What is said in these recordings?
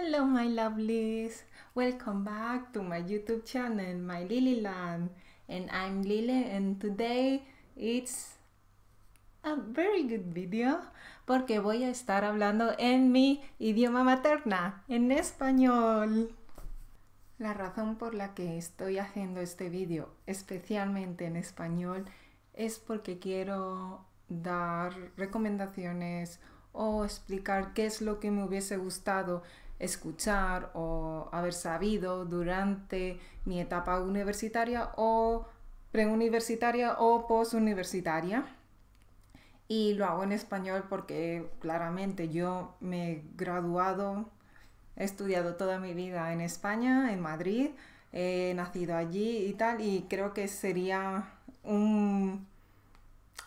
Hello my lovelies, welcome back to my YouTube channel, my Lilyland and I'm Lily and today it's a very good video porque voy a estar hablando en mi idioma materna, en español. La razón por la que estoy haciendo este video especialmente en español es porque quiero dar recomendaciones o explicar qué es lo que me hubiese gustado escuchar o haber sabido durante mi etapa universitaria o preuniversitaria o posuniversitaria. Y lo hago en español porque claramente yo me he graduado, he estudiado toda mi vida en España, en Madrid, he nacido allí y tal, y creo que sería un...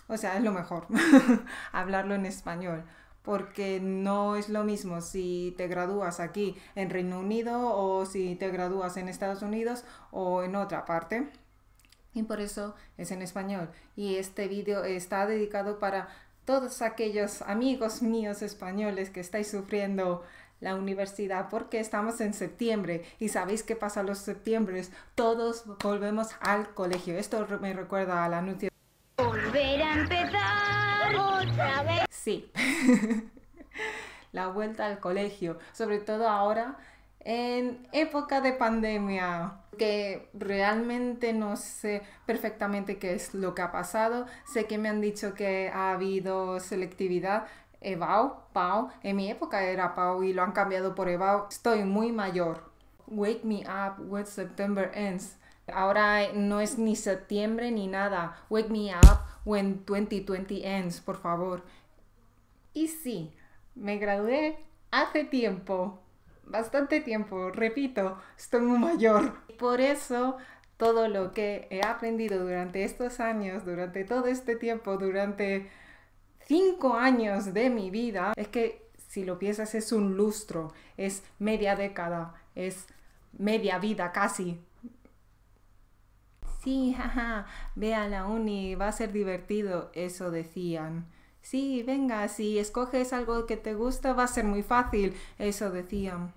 O sea, es lo mejor hablarlo en español porque no es lo mismo si te gradúas aquí en Reino Unido o si te gradúas en Estados Unidos o en otra parte. Y por eso es en español. Y este vídeo está dedicado para todos aquellos amigos míos españoles que estáis sufriendo la universidad porque estamos en septiembre y sabéis qué pasa los septiembres. Todos volvemos al colegio. Esto me recuerda al anuncio. Volver a empezar otra vez sí. la vuelta al colegio, sobre todo ahora en época de pandemia, que realmente no sé perfectamente qué es lo que ha pasado. Sé que me han dicho que ha habido selectividad. Evao, Pau, en mi época era Pau y lo han cambiado por Evao. Estoy muy mayor. Wake me up when September ends. Ahora no es ni septiembre ni nada. Wake me up when 2020 ends, por favor. Y sí, me gradué hace tiempo, bastante tiempo, repito, estoy muy mayor. Por eso todo lo que he aprendido durante estos años, durante todo este tiempo, durante cinco años de mi vida, es que si lo piensas es un lustro, es media década, es media vida casi. Sí, jaja, ve a la uni, va a ser divertido, eso decían. Sí, venga, si escoges algo que te gusta va a ser muy fácil, eso decían.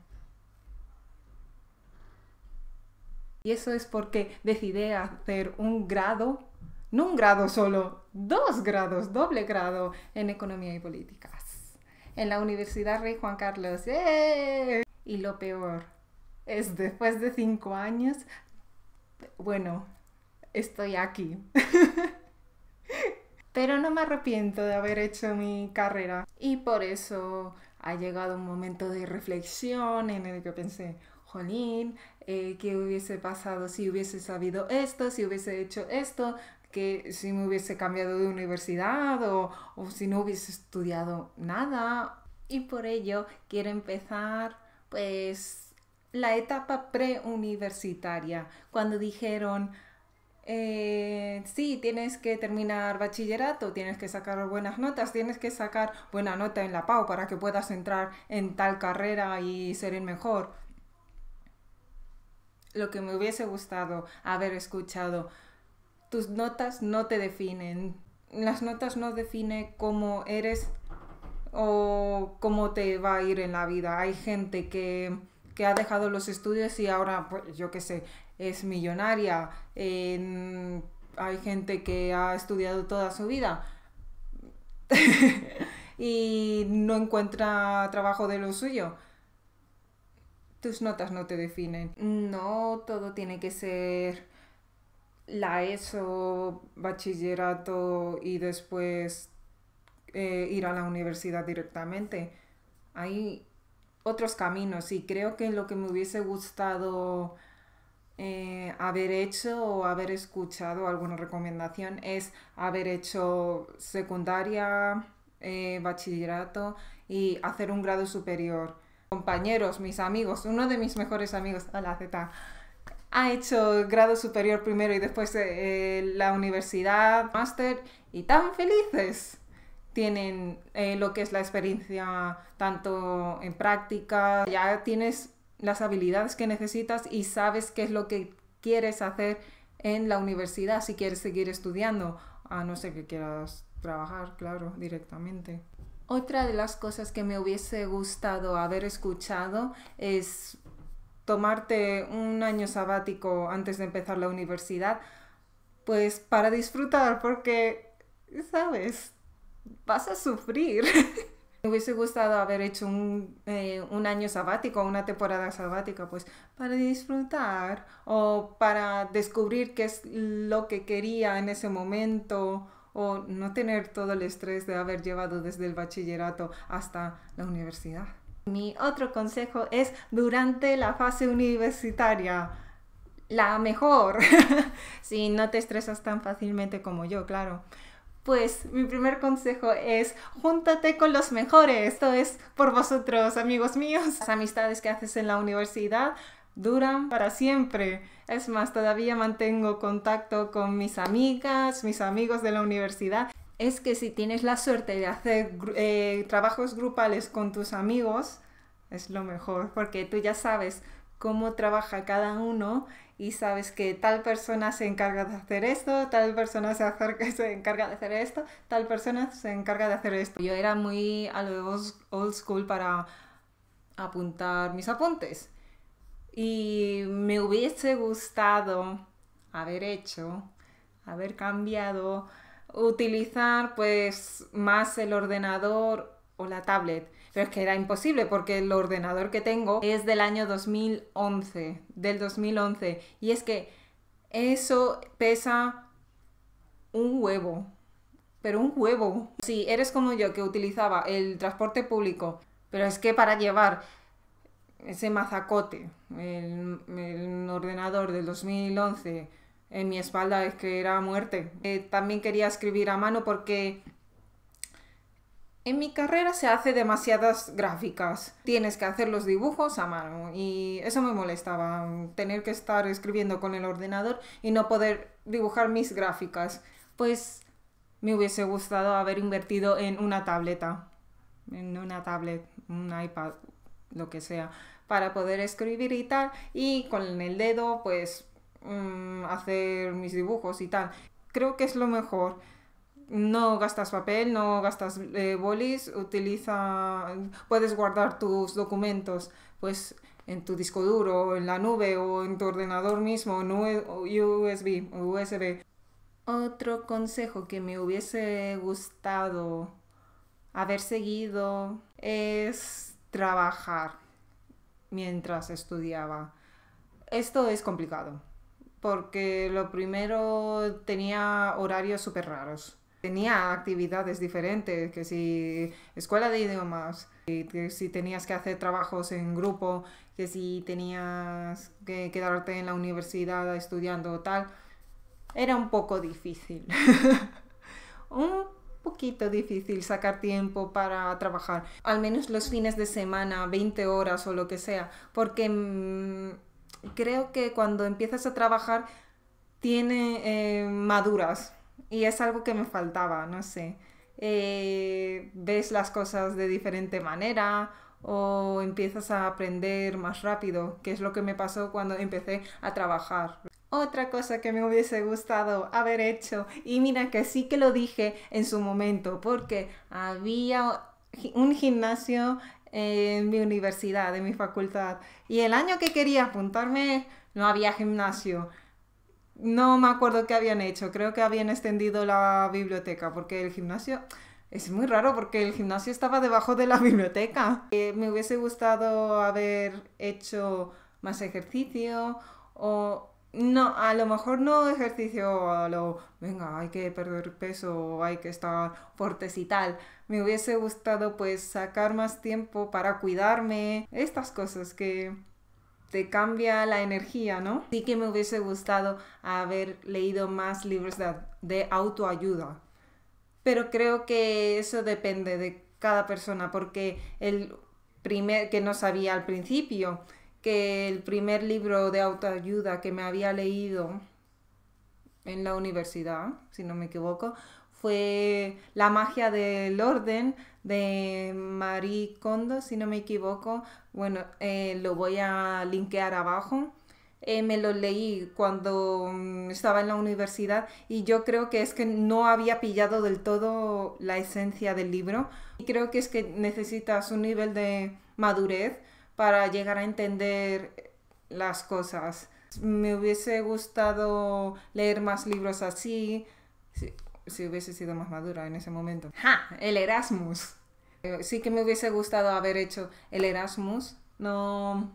Y eso es porque decidí hacer un grado, no un grado solo, dos grados, doble grado en economía y políticas. En la Universidad Rey Juan Carlos. ¡eh! Y lo peor es después de cinco años, bueno, estoy aquí. pero no me arrepiento de haber hecho mi carrera. Y por eso ha llegado un momento de reflexión en el que pensé, jolín, eh, ¿qué hubiese pasado si hubiese sabido esto, si hubiese hecho esto? que si me hubiese cambiado de universidad o, si no hubiese estudiado nada. Y por ello quiero empezar pues la etapa preuniversitaria, cuando dijeron eh, sí, tienes que terminar bachillerato, tienes que sacar buenas notas, tienes que sacar buena nota en la PAU para que puedas entrar en tal carrera y ser el mejor. Lo que me hubiese gustado haber escuchado, tus notas no te definen, las notas no definen cómo eres o cómo te va a ir en la vida. Hay gente que que ha dejado los estudios y ahora, pues, yo qué sé, es millonaria, hay gente que ha estudiado toda su vida y no encuentra trabajo de lo suyo. Tus notas no te definen. No todo tiene que ser la ESO, bachillerato y después eh, ir a la universidad directamente. Hay otros caminos y creo que lo que me hubiese gustado eh, haber hecho o haber escuchado alguna recomendación es haber hecho secundaria, eh, bachillerato y hacer un grado superior. Compañeros, mis amigos, uno de mis mejores amigos, la Z, ha hecho grado superior primero y después eh, la universidad, máster y tan felices tienen lo que es la experiencia tanto en práctica, ya tienes las habilidades que necesitas y sabes qué es lo que quieres hacer en la universidad si quieres seguir estudiando, a no ser que quieras trabajar, claro, directamente. Otra de las cosas que me hubiese gustado haber escuchado es tomarte un año sabático antes de empezar la universidad, pues para disfrutar, porque, ¿sabes? Vas a sufrir. me hubiese gustado haber hecho eh, un, año sabático, una temporada sabática, pues para disfrutar o para descubrir qué es lo que quería en ese momento o no tener todo el estrés de haber llevado desde el bachillerato hasta la universidad. Mi otro consejo es durante la fase universitaria, la mejor, si no te estresas tan fácilmente como yo, claro. Pues mi primer consejo es júntate con los mejores. Esto es por vosotros, amigos míos. Las amistades que haces en la universidad duran para siempre. Es más, todavía mantengo contacto con mis amigas, mis amigos de la universidad. Es que si tienes la suerte de hacer eh, trabajos grupales con tus amigos, es lo mejor, porque tú ya sabes cómo trabaja cada uno y sabes que tal persona se encarga de hacer esto, tal persona se, acerca, se encarga de hacer esto, tal persona se encarga de hacer esto. Yo era muy a lo old school para apuntar mis apuntes y me hubiese gustado haber hecho, haber cambiado, utilizar pues más el ordenador o la tablet pero es que era imposible porque el ordenador que tengo es del año 2011, del 2011. Y es que eso pesa un huevo, pero un huevo. Si eres como yo que utilizaba el transporte público, pero es que para llevar ese mazacote, el, ordenador del 2011, en mi espalda es que era muerte. Eh, también quería escribir a mano porque en mi carrera se hace demasiadas gráficas. Tienes que hacer los dibujos a mano y eso me molestaba, tener que estar escribiendo con el ordenador y no poder dibujar mis gráficas. Pues me hubiese gustado haber invertido en una tableta, en una tablet, un iPad, lo que sea, para poder escribir y tal y con el dedo pues mm, hacer mis dibujos y tal. Creo que es lo mejor no gastas papel, no gastas eh, bolis, utiliza, puedes guardar tus documentos pues en tu disco duro, en la nube o en tu ordenador mismo, USB, e, USB. Otro consejo que me hubiese gustado haber seguido es trabajar mientras estudiaba. Esto es complicado porque lo primero tenía horarios súper raros tenía actividades diferentes, que si escuela de idiomas, que si tenías que hacer trabajos en grupo, que si tenías que quedarte en la universidad estudiando o tal, era un poco difícil. un poquito difícil sacar tiempo para trabajar, al menos los fines de semana, 20 horas o lo que sea, porque mm, creo que cuando empiezas a trabajar tiene eh, maduras y es algo que me faltaba, no sé. Eh, ves las cosas de diferente manera o empiezas a aprender más rápido, que es lo que me pasó cuando empecé a trabajar. Otra cosa que me hubiese gustado haber hecho, y mira que sí que lo dije en su momento, porque había un gimnasio en mi universidad, en mi facultad, y el año que quería apuntarme no había gimnasio. No me acuerdo qué habían hecho, creo que habían extendido la biblioteca porque el gimnasio... Es muy raro porque el gimnasio estaba debajo de la biblioteca. Eh, me hubiese gustado haber hecho más ejercicio o no, a lo mejor no ejercicio a lo, venga, hay que perder peso, hay que estar fuertes y tal. Me hubiese gustado pues sacar más tiempo para cuidarme, estas cosas que te este, cambia la energía, ¿no? Sí que me hubiese gustado haber leído más libros de, autoayuda, pero creo que eso depende de cada persona, porque el primer, que no sabía al principio, que el primer libro de autoayuda que me había leído en la universidad, si no me equivoco, fue La magia del orden de Marie Kondo, si no me equivoco. Bueno, eh, lo voy a linkear abajo. Eh, me lo leí cuando mm, estaba en la universidad y yo creo que es que no había pillado del todo la esencia del libro. Y creo que es que necesitas un nivel de madurez para llegar a entender las cosas. Me hubiese gustado leer más libros así, si hubiese sido más madura en ese momento. ¡Ja! El Erasmus. Eh, sí que me hubiese gustado haber hecho el Erasmus, no,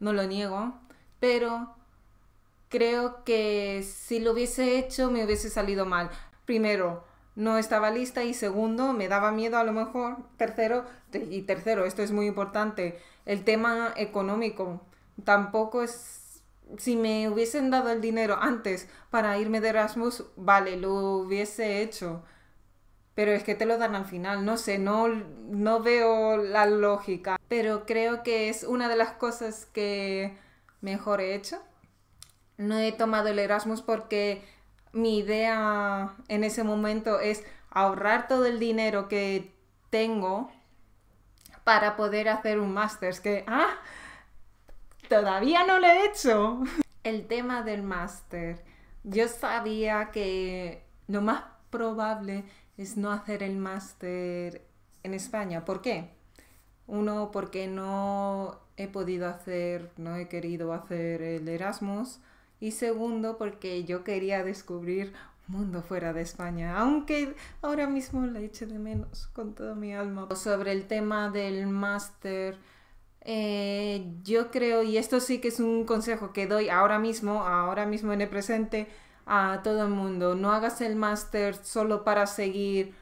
no lo niego, pero creo que si lo hubiese hecho me hubiese salido mal. Primero, no estaba lista y segundo, me daba miedo a lo mejor. Tercero, y tercero, esto es muy importante, el tema económico. Tampoco es si me hubiesen dado el dinero antes para irme de Erasmus, vale, lo hubiese hecho. Pero es que te lo dan al final, no sé, no, no veo la lógica. Pero creo que es una de las cosas que mejor he hecho. No he tomado el Erasmus porque mi idea en ese momento es ahorrar todo el dinero que tengo para poder hacer un máster. Que, ah, Todavía no lo he hecho. El tema del máster. Yo sabía que lo más probable es no hacer el máster en España. ¿Por qué? Uno, porque no he podido hacer, no he querido hacer el Erasmus. Y segundo, porque yo quería descubrir un mundo fuera de España, aunque ahora mismo la eche de menos con toda mi alma. Sobre el tema del máster, eh, yo creo, y esto sí que es un consejo que doy ahora mismo, ahora mismo en el presente, a todo el mundo, no hagas el máster solo para seguir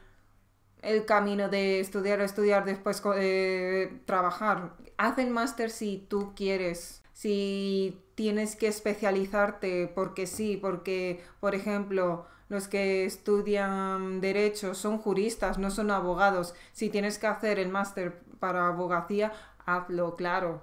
el camino de estudiar, o estudiar, después eh, trabajar. Haz el máster si tú quieres, si tienes que especializarte, porque sí, porque, por ejemplo, los que estudian derecho son juristas, no son abogados. Si tienes que hacer el máster para abogacía, Hazlo, claro.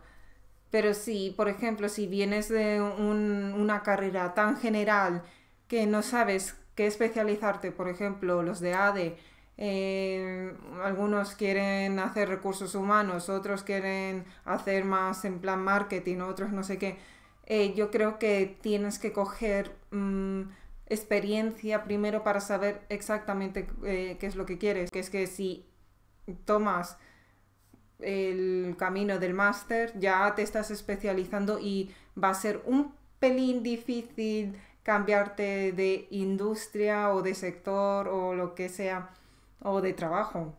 Pero si, por ejemplo, si vienes de una carrera tan general que no sabes qué especializarte, por ejemplo, los de ADE, eh, algunos quieren hacer recursos humanos, otros quieren hacer más en plan marketing, otros no sé qué. Eh, yo creo que tienes que coger mm, experiencia primero para saber exactamente eh, qué es lo que quieres. Que es que si tomas el camino del máster, ya te estás especializando y va a ser un pelín difícil cambiarte de industria o de sector o lo que sea, o de trabajo.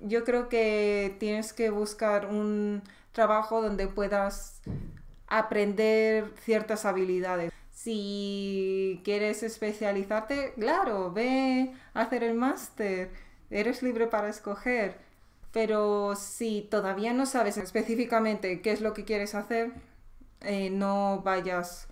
Yo creo que tienes que buscar un trabajo donde puedas aprender ciertas habilidades. Si quieres especializarte, claro, ve a hacer el máster, eres libre para escoger pero si todavía no sabes específicamente qué es lo que quieres hacer, eh, no vayas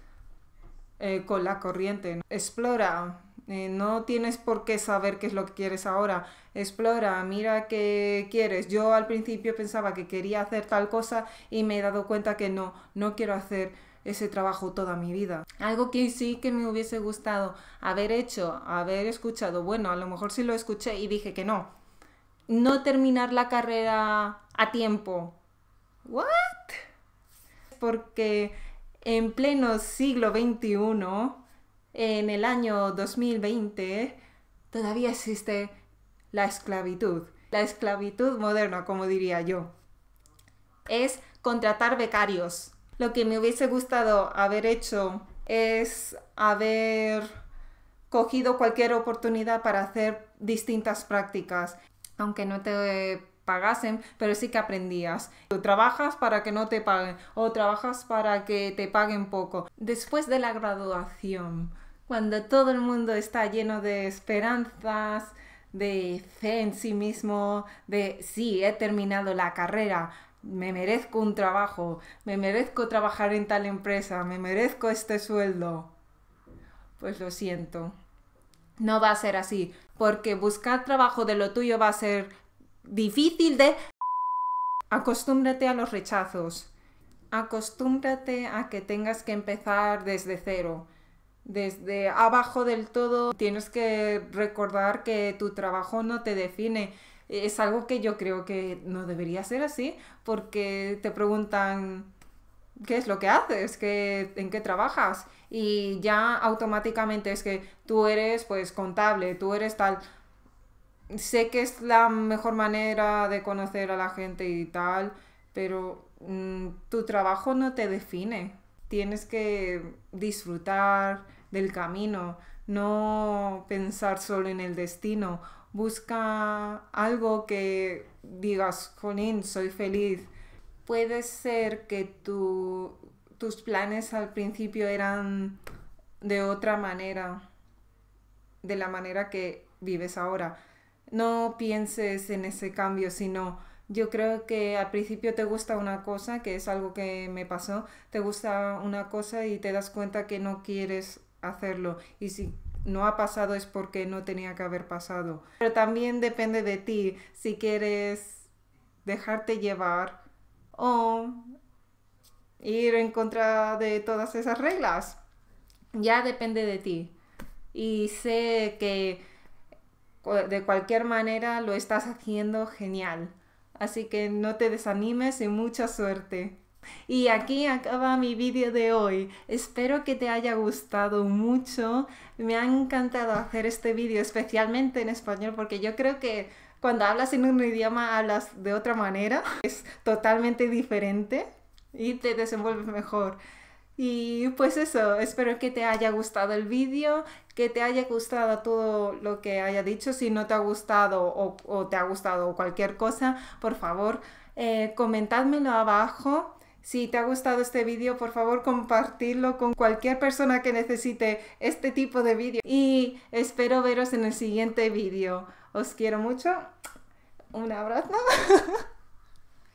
eh, con la corriente. Explora. Eh, no tienes por qué saber qué es lo que quieres ahora. Explora, mira qué quieres. Yo al principio pensaba que quería hacer tal cosa y me he dado cuenta que no, no quiero hacer ese trabajo toda mi vida. Algo que sí que me hubiese gustado haber hecho, haber escuchado, bueno, a lo mejor sí lo escuché y dije que no, no terminar la carrera a tiempo. ¿What? Porque en pleno siglo XXI, en el año 2020, todavía existe la esclavitud. La esclavitud moderna, como diría yo. Es contratar becarios. Lo que me hubiese gustado haber hecho es haber cogido cualquier oportunidad para hacer distintas prácticas aunque no te pagasen, pero sí que aprendías. Trabajas para que no te paguen o trabajas para que te paguen poco. Después de la graduación, cuando todo el mundo está lleno de esperanzas, de fe en sí mismo, de sí, he terminado la carrera, me merezco un trabajo, me merezco trabajar en tal empresa, me merezco este sueldo. Pues lo siento, no va a ser así porque buscar trabajo de lo tuyo va a ser difícil de... Acostúmbrate a los rechazos. Acostúmbrate a que tengas que empezar desde cero. Desde abajo del todo tienes que recordar que tu trabajo no te define. Es algo que yo creo que no debería ser así porque te preguntan, qué es lo que haces, ¿Qué, en qué trabajas. Y ya automáticamente es que tú eres pues contable, tú eres tal. Sé que es la mejor manera de conocer a la gente y tal, pero mm, tu trabajo no te define. Tienes que disfrutar del camino, no pensar solo en el destino. Busca algo que digas, Jolín, soy feliz, puede ser que tus planes al principio eran de otra manera, de la manera que vives ahora. No pienses en ese cambio, sino yo creo que al principio te gusta una cosa, que es algo que me pasó, te gusta una cosa y te das cuenta que no quieres hacerlo. Y si no ha pasado es porque no tenía que haber pasado. Pero también depende de ti si quieres dejarte llevar o ir en contra de todas esas reglas. Ya depende de ti. Y sé que de cualquier manera lo estás haciendo genial. Así que no te desanimes y mucha suerte. Y aquí acaba mi vídeo de hoy. Espero que te haya gustado mucho. Me ha encantado hacer este vídeo, especialmente en español, porque yo creo que cuando hablas en un idioma hablas de otra manera, es totalmente diferente y te desenvuelves mejor. Y pues eso, espero que te haya gustado el vídeo, que te haya gustado todo lo que haya dicho. Si no te ha gustado o, te ha gustado cualquier cosa, por favor, eh, comentádmelo abajo. Si te ha gustado este vídeo, por favor compartirlo con cualquier persona que necesite este tipo de vídeo. Y espero veros en el siguiente vídeo. Os quiero mucho. Un abrazo.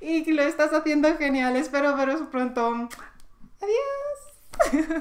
y lo estás haciendo genial. Espero veros pronto. Adiós.